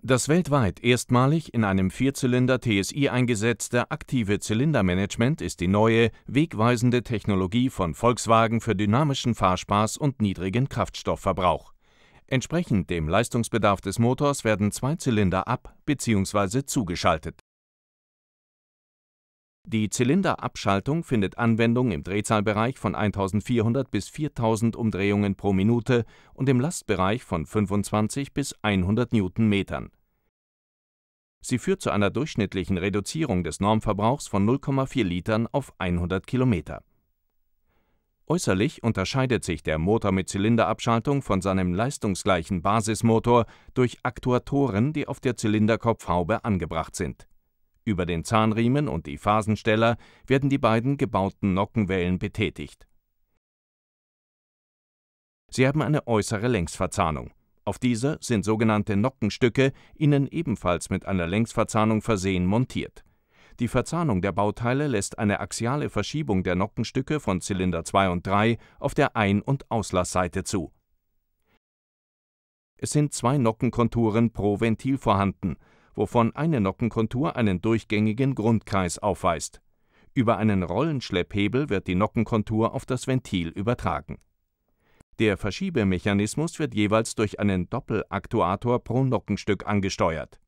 Das weltweit erstmalig in einem Vierzylinder TSI eingesetzte aktive Zylindermanagement ist die neue, wegweisende Technologie von Volkswagen für dynamischen Fahrspaß und niedrigen Kraftstoffverbrauch. Entsprechend dem Leistungsbedarf des Motors werden zwei Zylinder ab- bzw. zugeschaltet. Die Zylinderabschaltung findet Anwendung im Drehzahlbereich von 1400 bis 4000 Umdrehungen pro Minute und im Lastbereich von 25 bis 100 Newtonmetern. Sie führt zu einer durchschnittlichen Reduzierung des Normverbrauchs von 0,4 Litern auf 100 Kilometer. Äußerlich unterscheidet sich der Motor mit Zylinderabschaltung von seinem leistungsgleichen Basismotor durch Aktuatoren, die auf der Zylinderkopfhaube angebracht sind. Über den Zahnriemen und die Phasensteller werden die beiden gebauten Nockenwellen betätigt. Sie haben eine äußere Längsverzahnung auf diese sind sogenannte Nockenstücke, innen ebenfalls mit einer Längsverzahnung versehen, montiert. Die Verzahnung der Bauteile lässt eine axiale Verschiebung der Nockenstücke von Zylinder 2 und 3 auf der Ein- und Auslassseite zu. Es sind zwei Nockenkonturen pro Ventil vorhanden, wovon eine Nockenkontur einen durchgängigen Grundkreis aufweist. Über einen Rollenschlepphebel wird die Nockenkontur auf das Ventil übertragen der Verschiebemechanismus wird jeweils durch einen Doppelaktuator pro Nockenstück angesteuert.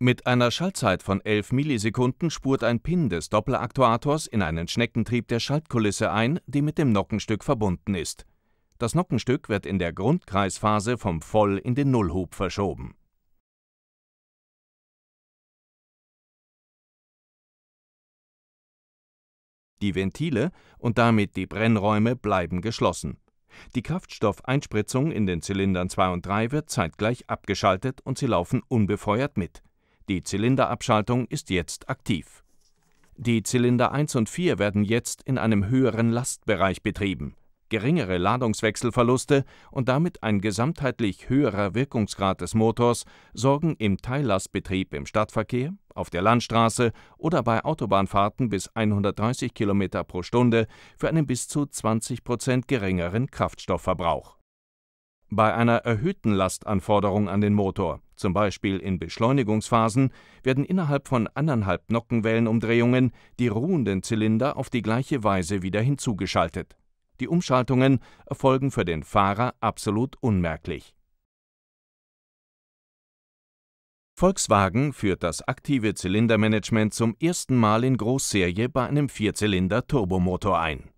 Mit einer Schaltzeit von 11 Millisekunden spurt ein Pin des Doppelaktuators in einen Schneckentrieb der Schaltkulisse ein, die mit dem Nockenstück verbunden ist. Das Nockenstück wird in der Grundkreisphase vom Voll- in den Nullhub verschoben. Die Ventile und damit die Brennräume bleiben geschlossen. Die Kraftstoffeinspritzung in den Zylindern 2 und 3 wird zeitgleich abgeschaltet und sie laufen unbefeuert mit. Die Zylinderabschaltung ist jetzt aktiv. Die Zylinder 1 und 4 werden jetzt in einem höheren Lastbereich betrieben geringere Ladungswechselverluste und damit ein gesamtheitlich höherer Wirkungsgrad des Motors sorgen im Teillastbetrieb im Stadtverkehr, auf der Landstraße oder bei Autobahnfahrten bis 130 km pro Stunde für einen bis zu 20 geringeren Kraftstoffverbrauch. Bei einer erhöhten Lastanforderung an den Motor, zum Beispiel in Beschleunigungsphasen, werden innerhalb von anderthalb Nockenwellenumdrehungen die ruhenden Zylinder auf die gleiche Weise wieder hinzugeschaltet die Umschaltungen erfolgen für den Fahrer absolut unmerklich. Volkswagen führt das aktive Zylindermanagement zum ersten Mal in Großserie bei einem Vierzylinder-Turbomotor ein